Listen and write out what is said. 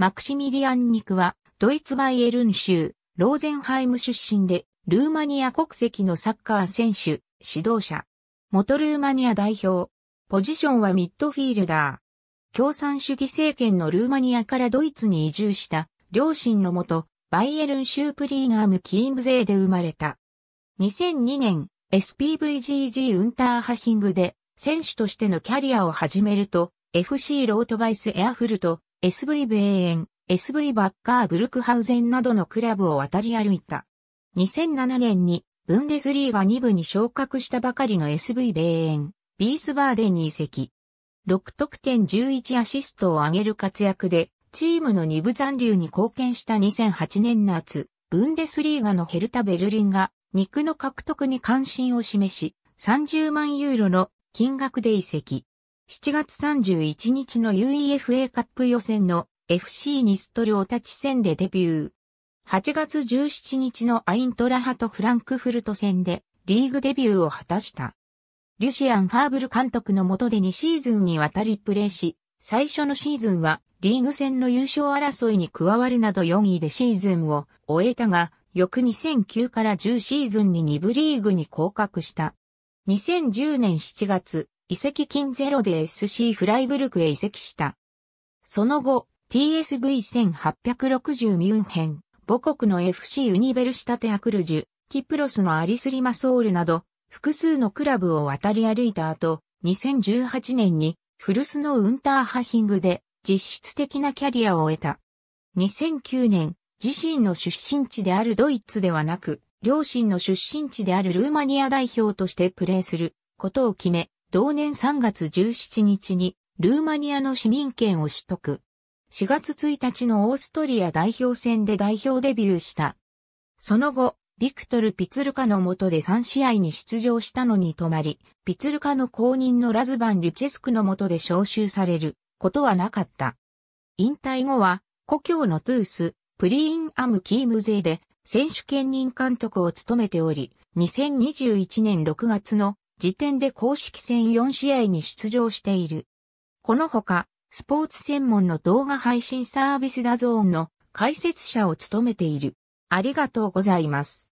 マクシミリアン・ニクは、ドイツバイエルン州、ローゼンハイム出身で、ルーマニア国籍のサッカー選手、指導者。元ルーマニア代表。ポジションはミッドフィールダー。共産主義政権のルーマニアからドイツに移住した、両親のもと、バイエルンシュープリーガーム・キーム勢で生まれた。2002年、SPVGG ウンターハヒングで、選手としてのキャリアを始めると、FC ロートバイスエアフルト、SV ベーエン、SV バッカーブルクハウゼンなどのクラブを渡り歩いた。2007年にブンデスリーガ2部に昇格したばかりの SV ベーエン、ビースバーデンに移籍。6得点11アシストを上げる活躍で、チームの2部残留に貢献した2008年夏、ブンデスリーガのヘルタ・ベルリンが、肉の獲得に関心を示し、30万ユーロの金額で移籍。7月31日の UEFA カップ予選の FC ニスト両立ち戦でデビュー。8月17日のアイントラハとフランクフルト戦でリーグデビューを果たした。リュシアン・ファーブル監督の下で2シーズンにわたりプレーし、最初のシーズンはリーグ戦の優勝争いに加わるなど4位でシーズンを終えたが、翌2009から10シーズンに2部リーグに降格した。2010年7月、移籍金ゼロで SC フライブルクへ移籍した。その後、TSV1860 ミュンヘン、母国の FC ユニベルシタテアクルジュ、キプロスのアリスリマソールなど、複数のクラブを渡り歩いた後、2018年にフルスのウンターハヒングで実質的なキャリアを得た。2009年、自身の出身地であるドイツではなく、両親の出身地であるルーマニア代表としてプレーすることを決め、同年3月17日にルーマニアの市民権を取得。4月1日のオーストリア代表戦で代表デビューした。その後、ビクトル・ピツルカの下で3試合に出場したのに止まり、ピツルカの後任のラズバン・リュチェスクの下で招集されることはなかった。引退後は、故郷のトゥース、プリーン・アム・キーム勢で選手兼任監督を務めており、2021年6月の時点で公式戦4試合に出場している。このほか、スポーツ専門の動画配信サービスダゾーンの解説者を務めている。ありがとうございます。